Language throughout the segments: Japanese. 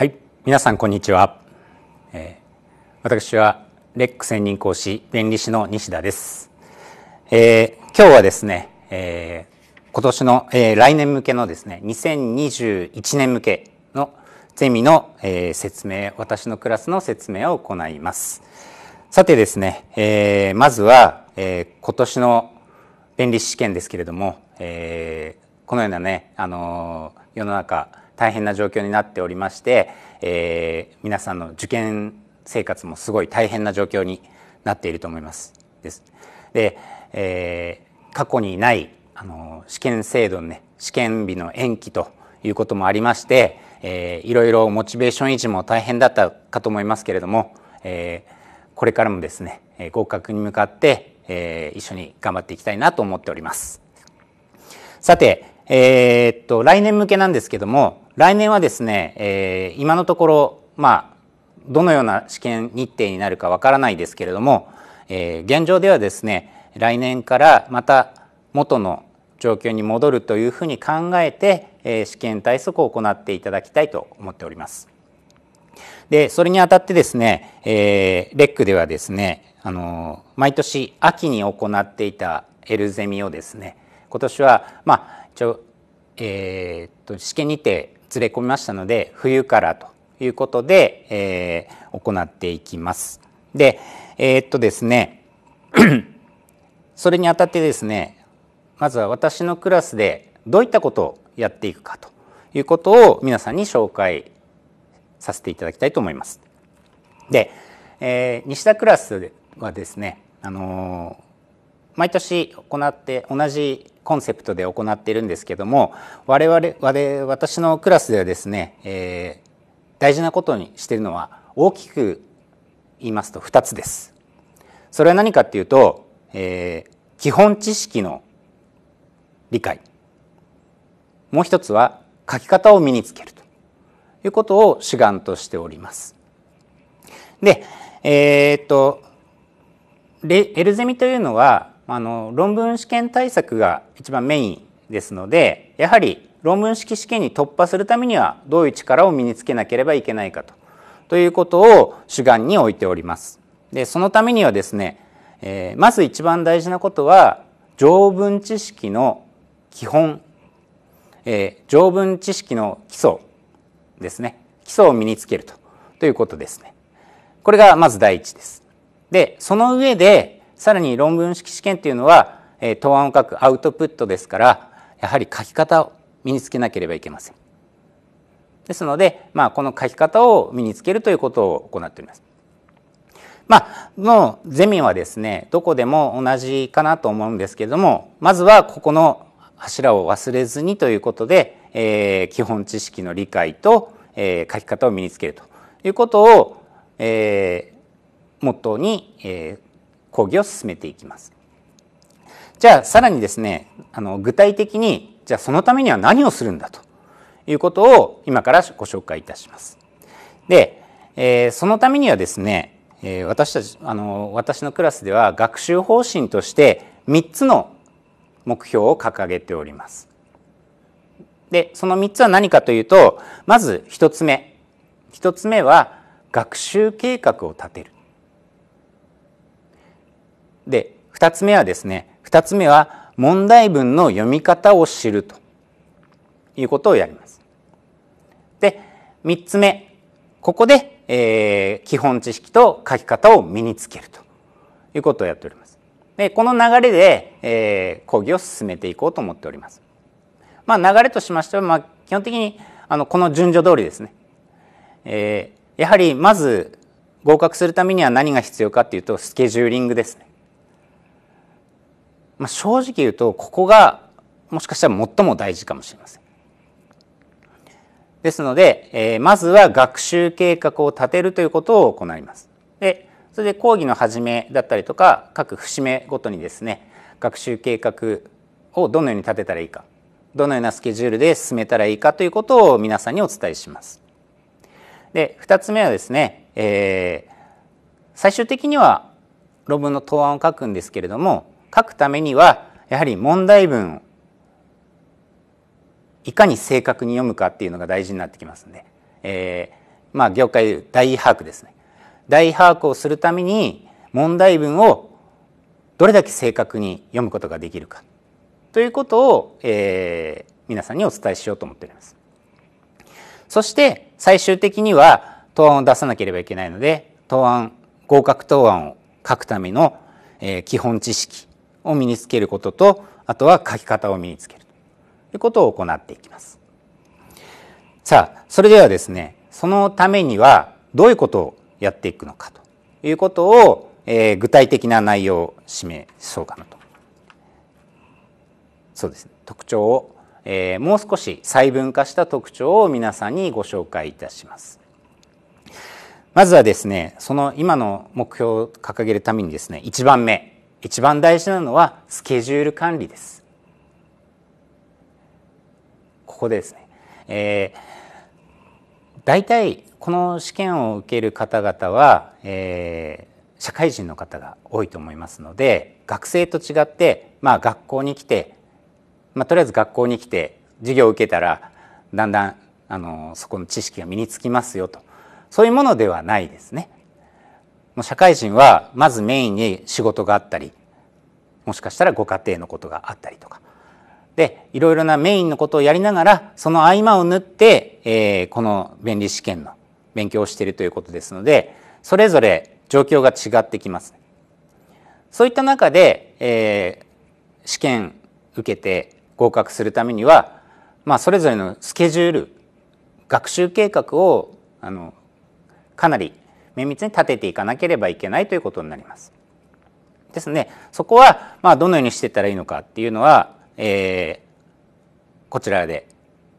はい皆さんこんにちは、えー、私はレック専任講師弁理士の西田です、えー、今日はですね、えー、今年の、えー、来年向けのですね2021年向けのゼミの、えー、説明私のクラスの説明を行いますさてですね、えー、まずは、えー、今年の弁理士試験ですけれども、えー、このようなね、あの世の中大変な状況になっておりまして、えー、皆さんの受験生活もすごい大変な状況になっていると思います。ですで、えー、過去にないあの試験制度のね試験日の延期ということもありまして、えー、いろいろモチベーション維持も大変だったかと思いますけれども、えー、これからもですね合格に向かって、えー、一緒に頑張っていきたいなと思っております。さて、えー、っと来年向けなんですけども来年はですね、えー、今のところ、まあ、どのような試験日程になるかわからないですけれども、えー、現状ではですね来年からまた元の状況に戻るというふうに考えて、えー、試験対策を行っていただきたいと思っております。でそれにあたってですね、えー、レックではですねあの毎年秋に行っていたエルゼミをですね今年はまあ一応、えー、と試験日程連れ込みましたので冬からということで、えー、行っていきます。でえー、っとですね それにあたってですねまずは私のクラスでどういったことをやっていくかということを皆さんに紹介させていただきたいと思います。で、えー、西田クラスはですね、あの毎年行って同じコンセプトで行っているんですけども我々私のクラスではですね、えー、大事なことにしているのは大きく言いますと2つです。それは何かっていうと、えー、基本知識の理解もう一つは書き方を身につけるということを主眼としております。で、えー、っとエルゼミというのはあの論文試験対策が一番メインですのでやはり論文式試験に突破するためにはどういう力を身につけなければいけないかとということを主眼に置いております。でそのためにはですね、えー、まず一番大事なことは条文知識の基本、えー、条文知識の基礎ですね基礎を身につけるとということですね。これがまず第一です。でその上でさらに論文式試験というのは、え答案を書くアウトプットですからやはり書き方を身につけなければいけません。ですので、まあ、この書き方を身につけるということを行っております。まあ、のゼミはですねどこでも同じかなと思うんですけれどもまずはここの柱を忘れずにということで、えー、基本知識の理解と、えー、書き方を身につけるということを、えー、モットーに、えー、講義を進めていきます。じゃあさらにですねあの具体的にじゃあそのためには何をするんだということを今からご紹介いたします。で、えー、そのためにはですね、えー、私たちあの私のクラスでは学習方針として3つの目標を掲げております。でその3つは何かというとまず1つ目1つ目は学習計画を立てるで2つ目はですね2つ目は問題文の読み方を知るということをやります。で3つ目ここで、えー、基本知識と書き方を身につけるということをやっております。でこの流れで、えー、講義を進めていこうと思っております。まあ、流れとしましては、まあ、基本的にあのこの順序通りですね。えー、やはりまず合格するためには何が必要かっていうとスケジューリングですね。まあ、正直言うとここがもしかしたら最も大事かもしれません。ですので、えー、まずは学習計画を立てるということを行います。でそれで講義の始めだったりとか各節目ごとにですね学習計画をどのように立てたらいいかどのようなスケジュールで進めたらいいかということを皆さんにお伝えします。で2つ目はですね、えー、最終的には論文の答案を書くんですけれども書くためにはやはり問題文をいかに正確に読むかっていうのが大事になってきますんで、えー、まあ業界でいう大把握ですね大把握をするために問題文をどれだけ正確に読むことができるかということを、えー、皆さんにお伝えしようと思っております。そして最終的には答案を出さなければいけないので答案合格答案を書くための、え基本知識を身につけることとあとは書き方を身につけるということを行っていきます。さあそれではですねそのためにはどういうことをやっていくのかということを、えー、具体的な内容を示そうかなと。そうですね特徴を、えー、もう少し細分化した特徴を皆さんにご紹介いたします。まずはですねその今の目標を掲げるためにですね1番目一番大事なのはスケジュール管理です。ここでですね、えー、大体この試験を受ける方々は、えー、社会人の方が多いと思いますので学生と違って、まあ、学校に来て、まあ、とりあえず学校に来て授業を受けたらだんだんあのそこの知識が身につきますよとそういうものではないですね。もう社会人はまずメインに仕事があったりもしかしたらご家庭のことがあったりとかでいろいろなメインのことをやりながらその合間を縫って、えー、この便利試験の勉強をしているということですのでそれぞれ状況が違ってきます。そういった中で、えー、試験受けて合格するためには、まあ、それぞれのスケジュール学習計画をあのかなり綿密に立てていかなければいけないということになります。ですのでそこはまあどのようにしてたらいいのかっていうのは、えー、こちらで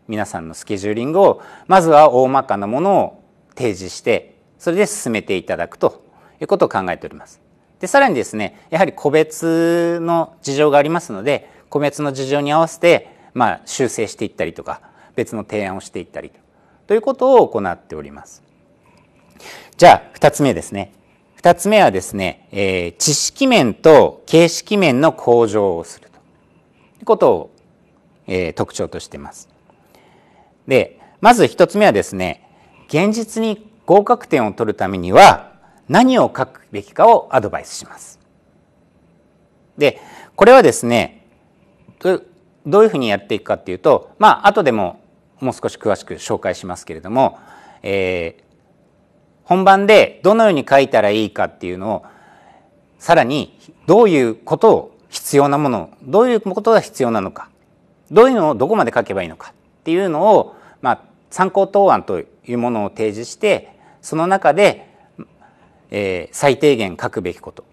皆さんのスケジューリングをまずは大まかなものを提示してそれで進めていただくということを考えております。でさらにですねやはり個別の事情がありますので個別の事情に合わせて、まあ、修正していったりとか別の提案をしていったりということを行っております。じゃあ、2つ目ですね。2つ目はですね、えー、知識面と形式面の向上をするということを、えー、特徴としています。で、まず1つ目はですね、現実に合格点を取るためには何を書くべきかをアドバイスします。で、これはですね、どういうふうにやっていくかっていうと、まあ、後でももう少し詳しく紹介しますけれども、えー、本番でどのように書いたらいいかっていうのをさらにどういうことを必要なものどういうことが必要なのかどういうのをどこまで書けばいいのかっていうのを、まあ、参考答案というものを提示してその中で、えー、最低限書くべきこと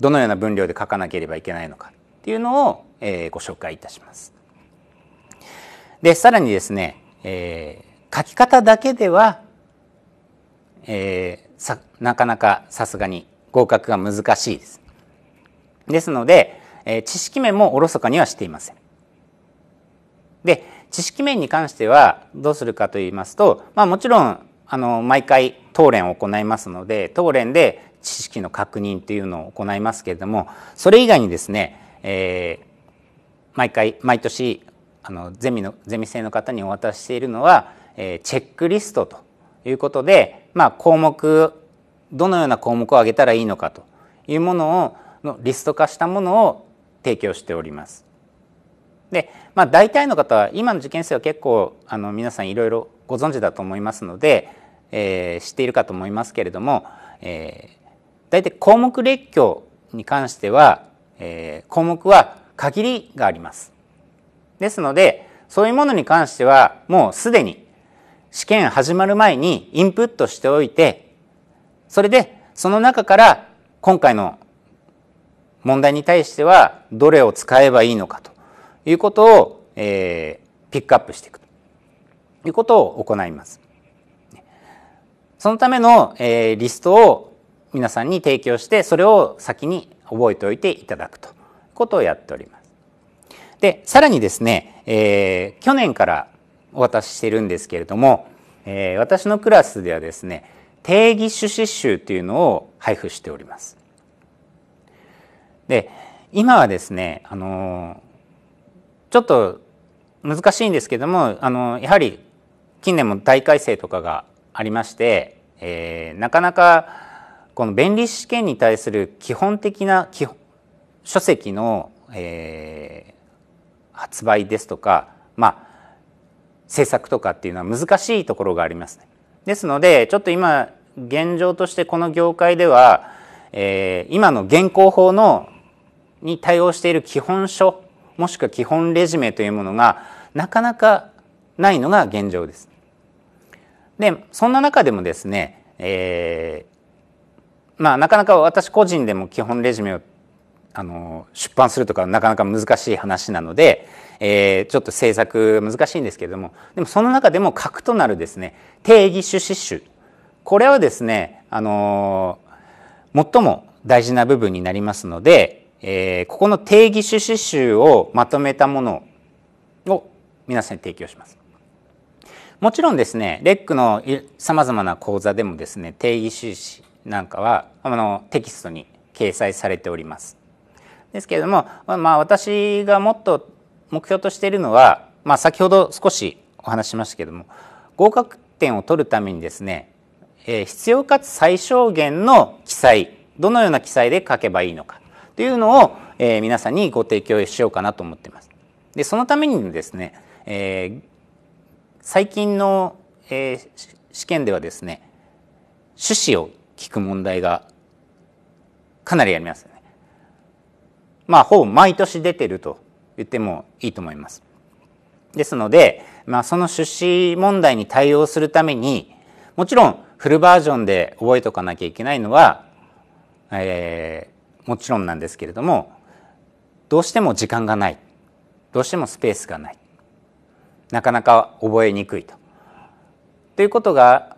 どのような分量で書かなければいけないのかっていうのを、えー、ご紹介いたします。でさらにですね、えー、書き方だけではえー、なかなかさすがに合格が難しいです。ですので、えー、知識面もおろそかにはしていません。で知識面に関してはどうするかと言いますと、まあ、もちろんあの毎回答練を行いますので答練で知識の確認というのを行いますけれどもそれ以外にですね、えー、毎回毎年あのゼミのゼミ生の方にお渡ししているのは、えー、チェックリストということで、まあ、項目どのような項目を挙げたらいいのかというものをのリスト化したものを提供しております。で、まあ、大体の方は今の受験生は結構あの皆さんいろいろご存知だと思いますので、えー、知っているかと思いますけれども、えー、大体項目列挙に関しては、えー、項目は限りがあります。ですのでそういうものに関してはもうすでに試験始まる前にインプットしておいて、それでその中から今回の問題に対してはどれを使えばいいのかということを、えー、ピックアップしていくということを行います。そのための、えー、リストを皆さんに提供してそれを先に覚えておいていただくということをやっております。でさらにですね、えー、去年からお渡ししてるんですけれども、えー、私のクラスではですね定義趣旨集というのを配布しております。で今はですねあのちょっと難しいんですけどもあのやはり近年も大改正とかがありまして、えー、なかなかこの便利試験に対する基本的な基本書籍の、えー、発売ですとか、まあ、政策とかっていうのは難しいところがありますね。ですのでちょっと今現状としてこの業界では、えー、今の現行法のに対応している基本書もしくは基本レジュメというものがなかなかないのが現状です。でそんな中でもですね、えー、まあなかなか私個人でも基本レジュメをあの出版するとかなかなか難しい話なので、えー、ちょっと制作難しいんですけれどもでもその中でも核となるですね定義種旨種これはですねあの最も大事な部分になりますので、えー、ここの定義種旨種をまとめたものを皆さんに提供します。もちろんですねレックのさまざまな講座でもですね定義趣旨なんかはあのテキストに掲載されております。ですけれども、まあ、私がもっと目標としているのは、まあ、先ほど少しお話ししましたけれども合格点を取るためにですね、えー、必要かつ最小限の記載どのような記載で書けばいいのかというのを、えー、皆さんにご提供しようかなと思っています。でそのためにですね、えー、最近の、えー、試験ではですね趣旨を聞く問題がかなりあります。まあ、ほぼ毎年出てると言ってもいいと思います。ですので、まあ、その出資問題に対応するためにもちろんフルバージョンで覚えておかなきゃいけないのは、えー、もちろんなんですけれどもどうしても時間がないどうしてもスペースがないなかなか覚えにくいと。ということが、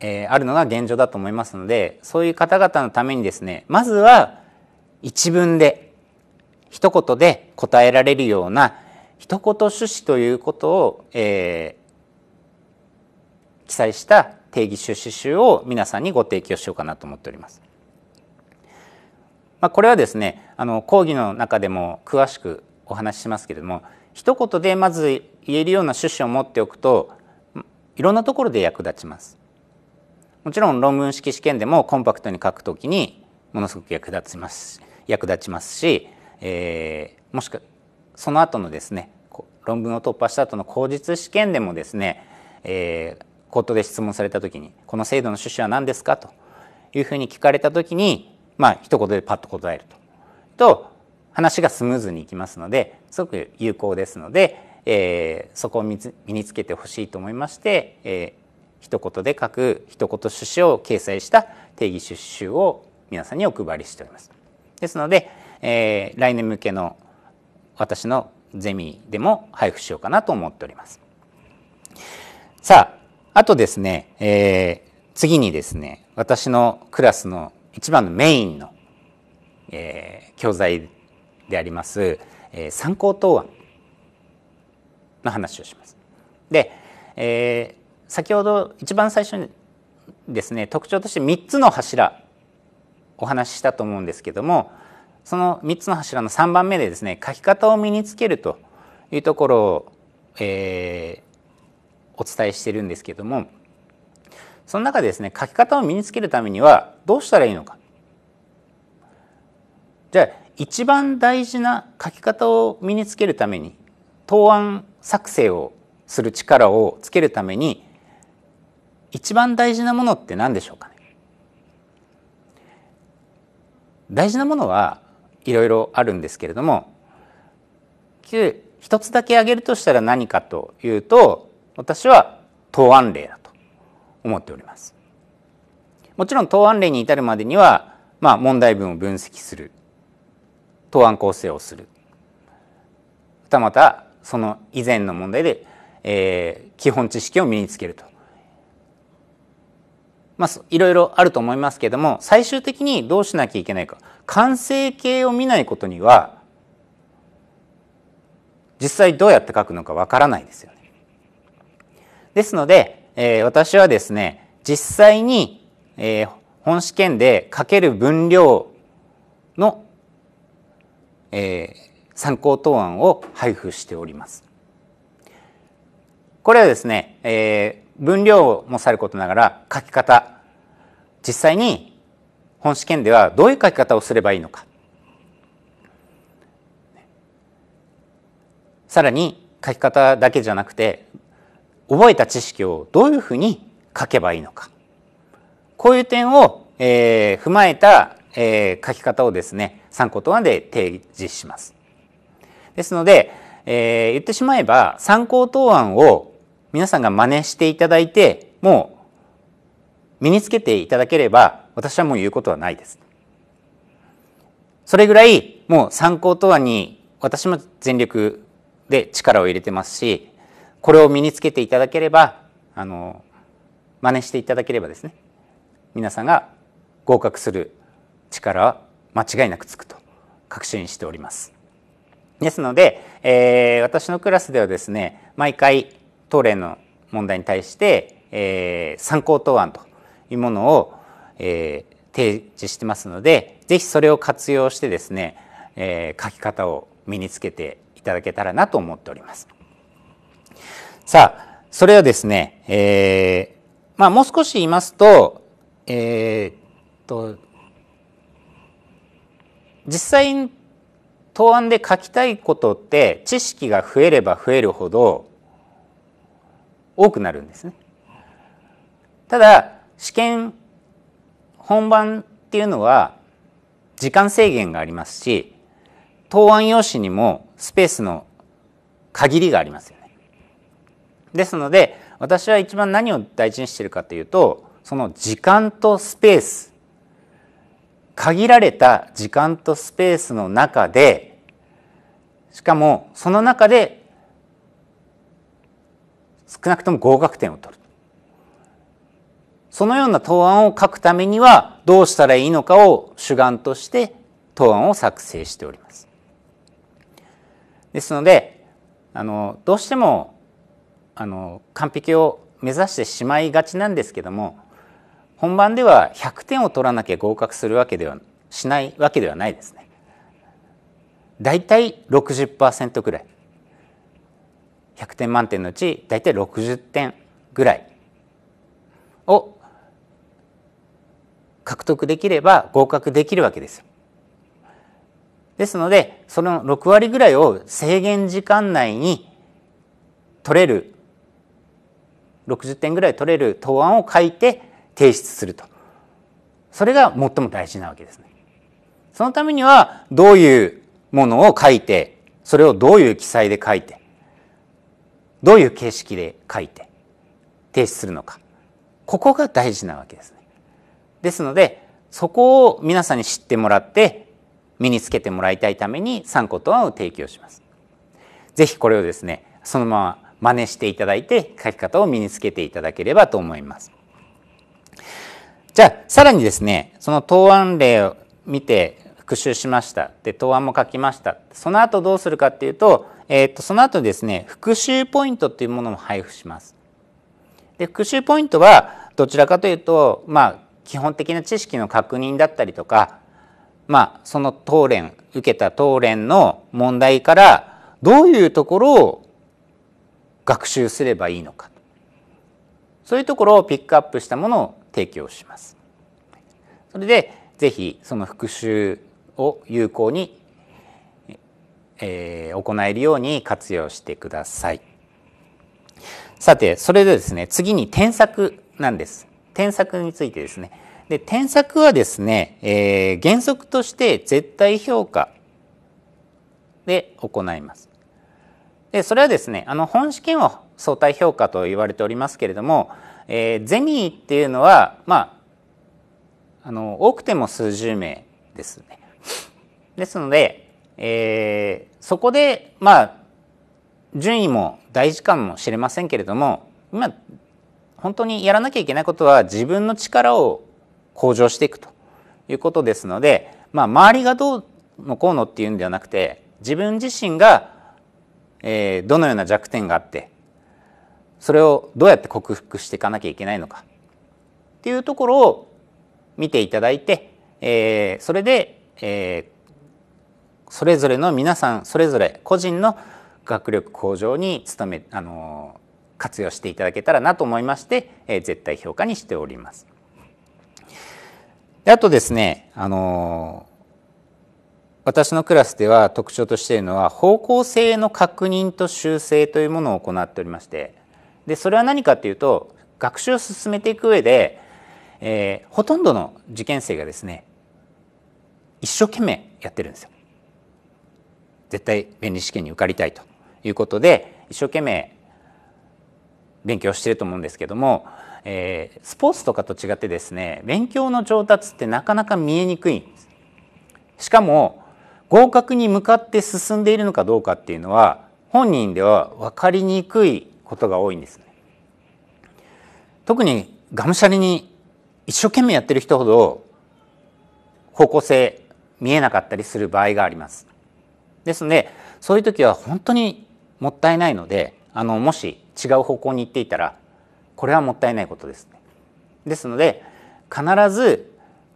えー、あるのが現状だと思いますのでそういう方々のためにですねまずは一文で一言で答えられるような一言趣旨ということを、えー、記載した定義趣旨集を皆さんにご提供しようかなと思っております。まあ、これはですねあの講義の中でも詳しくお話ししますけれども一言でまず言えるような趣旨を持っておくといろんなところで役立ちます。もちろん論文式試験でもコンパクトに書くときにものすごく役立ちます役立ちますし、えー、もしくはその後のですね論文を突破した後の口実試験でもですね、えー、口頭で質問された時に「この制度の趣旨は何ですか?」というふうに聞かれた時にまあ一言でパッと答えると。と話がスムーズにいきますのですごく有効ですので、えー、そこを身につけてほしいと思いまして、えー、一言で書く一言趣旨を掲載した定義出集を皆さんにお配りしております。ですので、えー、来年向けの私のゼミでも配布しようかなと思っております。さあ、あとですね、えー、次にですね、私のクラスの一番のメインの、えー、教材であります、えー、参考答案の話をします。で、えー、先ほど一番最初にですね特徴として3つの柱お話ししたと思うんですけどもその3つの柱の3番目でですね書き方を身につけるというところを、えー、お伝えしてるんですけどもその中でですね書き方を身につけるためにはどうしたらいいのか。じゃあ一番大事な書き方を身につけるために答案作成をする力をつけるために一番大事なものって何でしょうか大事なものはいろいろあるんですけれども一つだけ挙げるとしたら何かというと私は答案例だと思っております。もちろん答案例に至るまでには、まあ、問題文を分析する答案構成をするたまたその以前の問題で、えー、基本知識を身につけるとまあ、いろいろあると思いますけれども最終的にどうしなきゃいけないか完成形を見ないことには実際どうやって書くのかわからないですよね。ですので、えー、私はですね実際に、えー、本試験で書ける分量の、えー、参考答案を配布しております。これはですね、えー、分量もさることながら書き方実際に本試験ではどういう書き方をすればいいのかさらに書き方だけじゃなくて覚えた知識をどういうふうに書けばいいのかこういう点を、えー、踏まえた、えー、書き方をですね参考答案で提示します。ですので、えー、言ってしまえば参考答案を皆さんが真似していただいても身につけていただければ私はもう言うことはないです。それぐらいもう参考とはに私も全力で力を入れてますしこれを身につけていただければあの真似していただければですね皆さんが合格する力は間違いなくつくと確信しております。ですので、えー、私のクラスではですね毎回当例の問題に対して、えー、参考答案というものを、えー、提示してますのでぜひそれを活用してですね、えー、書き方を身につけていただけたらなと思っております。さあそれはですね、えー、まあ、もう少し言いますと,、えーと、と実際答案で書きたいことって知識が増えれば増えるほど多くなるんですね。ただ試験本番っていうのは時間制限がありますし答案用紙にもスペースの限りがありますよね。ですので私は一番何を大事にしてるかというとその時間とスペース限られた時間とスペースの中でしかもその中で少なくとも合格点を取るそのような答案を書くためにはどうしたらいいのかを主眼として答案を作成しております。ですのであのどうしてもあの完璧を目指してしまいがちなんですけども本番では100点を取らなきゃ合格するわけではしないわけではないですね。だいたい60%ぐらい100点満点のうちだいたい60点ぐらいを獲得できれば合格できるわけです。ですのでその6割ぐらいを制限時間内に取れる60点ぐらい取れる答案を書いて提出するとそれが最も大事なわけですね。そのためにはどういうものを書いてそれをどういう記載で書いてどういう形式で書いて提出するのかここが大事なわけですね。ですのでそこを皆さんに知ってもらって身につけてもらいたいために3個答案を提供します。ぜひこれをですねそのまま真似していただいて書き方を身につけていただければと思います。じゃあさらにですねその答案例を見て復習しましたで答案も書きましたその後どうするかっていうと,、えーと、とその後ですね復習ポイントっていうものも配布します。で復習ポイントはどちらかというとまあ基本的な知識の確認だったりとか、まあ、その答練受けた答練の問題からどういうところを学習すればいいのかそういうところをピックアップしたものを提供します。それでぜひその復習を有効に、えー、行えるように活用してください。さてそれでですね次に添削なんです。添削についてですね。で添削はですね、えー、原則として絶対評価で行います。でそれはですねあの本試験を相対評価と言われておりますけれども、えー、ゼミっていうのはまああの多くても数十名ですね。ですので、えー、そこでまあ順位も大事かもしれませんけれども今本当にやらなきゃいけないことは自分の力を向上していくということですので、まあ、周りがどうのこうのっていうんではなくて自分自身が、えー、どのような弱点があってそれをどうやって克服していかなきゃいけないのかっていうところを見ていただいて、えー、それで、えー、それぞれの皆さんそれぞれ個人の学力向上に努めあの活用していただけたらなと思いまして、えー、絶対評価にしております。であとですね、あのー、私のクラスでは特徴としているのは方向性の確認と修正というものを行っておりましてでそれは何かというと学習を進めていく上で、えー、ほとんどの受験生がですね一生懸命やってるんですよ。絶対弁理試験に受かりたいということで一生懸命勉強してると思うんですけども、えー、スポーツとかと違ってですね勉強の上達ってなかなか見えにくいしかも合格に向かって進んでいるのかどうかっていうのは本人では分かりにくいことが多いんですね。特にがむしゃりに一生懸命やってる人ほど方向性見えなかったりする場合があります。ですのでそういう時は本当にもったいないのであのもし違う方向に行っていたらこれはもったいないことです、ですので必ず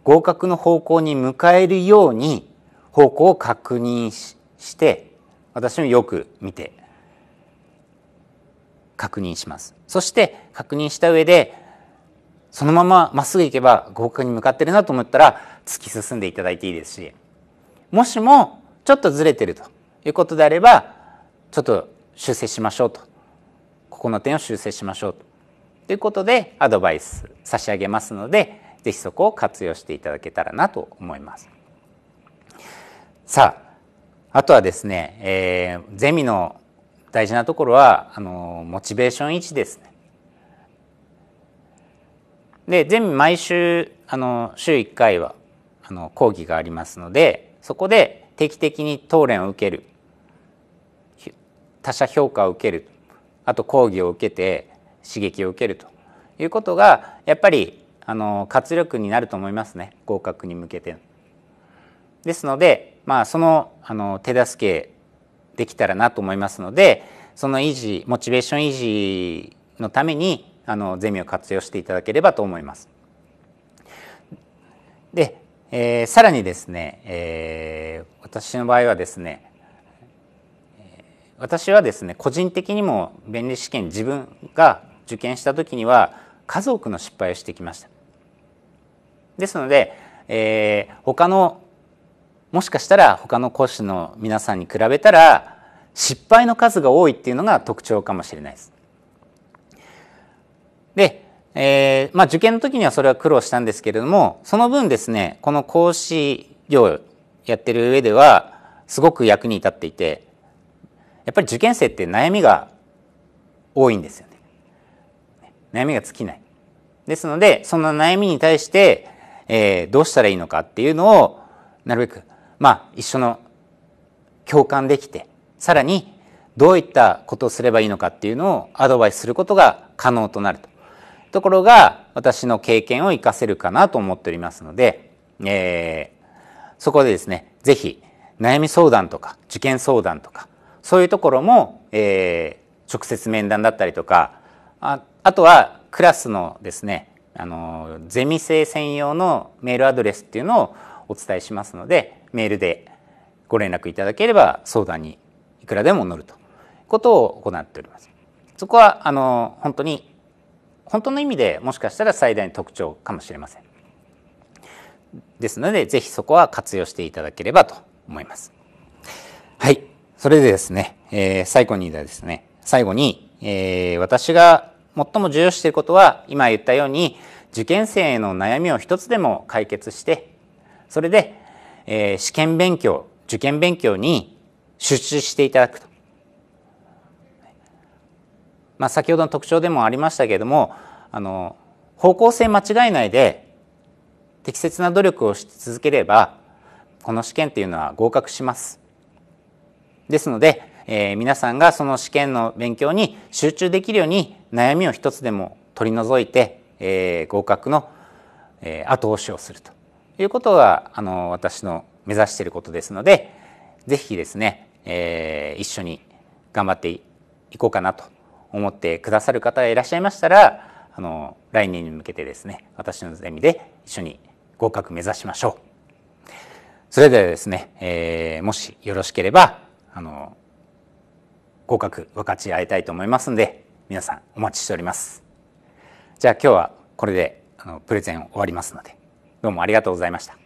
合格の方向に向かえるように方向を確認して私もよく見て確認しますそして確認した上でそのまままっすぐ行けば合格に向かってるなと思ったら突き進んでいただいていいですしもしもちょっとずれてるということであればちょっと修正しましょうとこの点を修正しましょうということでアドバイス差し上げますので是非そこを活用していただけたらなと思います。さああとはですね、えー、ゼミの大事なところはあのモチベーション1ですね。でゼミ毎週あの週1回はあの講義がありますのでそこで定期的に答練を受ける他者評価を受けるあと講義を受けて刺激を受けるということがやっぱりあの活力になると思いますね合格に向けて。ですので、まあ、そのあの手助けできたらなと思いますのでその維持モチベーション維持のためにあのゼミを活用していただければと思います。で、えー、さらにですね、えー、私の場合はですね私はですね個人的にも弁理試験自分が受験した時には数多くの失敗をしてきました。ですので、えー、他のもしかしたら他の講師の皆さんに比べたら失敗の数が多いっていうのが特徴かもしれないです。で、えーまあ、受験の時にはそれは苦労したんですけれどもその分ですねこの講師業やってる上ではすごく役に立っていてやっぱり受験生って悩みが多いんですよね。悩みが尽きない。ですので、その悩みに対して、えー、どうしたらいいのかっていうのを、なるべく、まあ、一緒の共感できて、さらに、どういったことをすればいいのかっていうのをアドバイスすることが可能となると。ところが、私の経験を活かせるかなと思っておりますので、えー、そこでですね、ぜひ、悩み相談とか、受験相談とか、そういうところも、えー、直接面談だったりとかああとはクラスのですねあのゼミ生専用のメールアドレスっていうのをお伝えしますのでメールでご連絡いただければ相談にいくらでも乗るということを行っております。そこはあの本当に本当の意味でもしかしたら最大の特徴かもしれません。ですのでぜひそこは活用していただければと思います。はいそれでですね、えー、最後にですね、最後に、えー、私が最も重要視していることは、今言ったように、受験生の悩みを一つでも解決して、それで、えー、試験勉強、受験勉強に出資していただくと。まあ、先ほどの特徴でもありましたけれども、あの、方向性間違いないで、適切な努力をし続ければ、この試験っていうのは合格します。ですので、えー、皆さんがその試験の勉強に集中できるように悩みを一つでも取り除いて、えー、合格の、えー、後押しをするということがあの私の目指していることですので是非ですね、えー、一緒に頑張っていこうかなと思ってくださる方がいらっしゃいましたらあの来年に向けてですね私のゼミで一緒に合格目指しましょう。それではですね、えー、もしよろしければあの合格分かち合いたいと思いますので皆さんお待ちしておりますじゃあ今日はこれであのプレゼンを終わりますのでどうもありがとうございました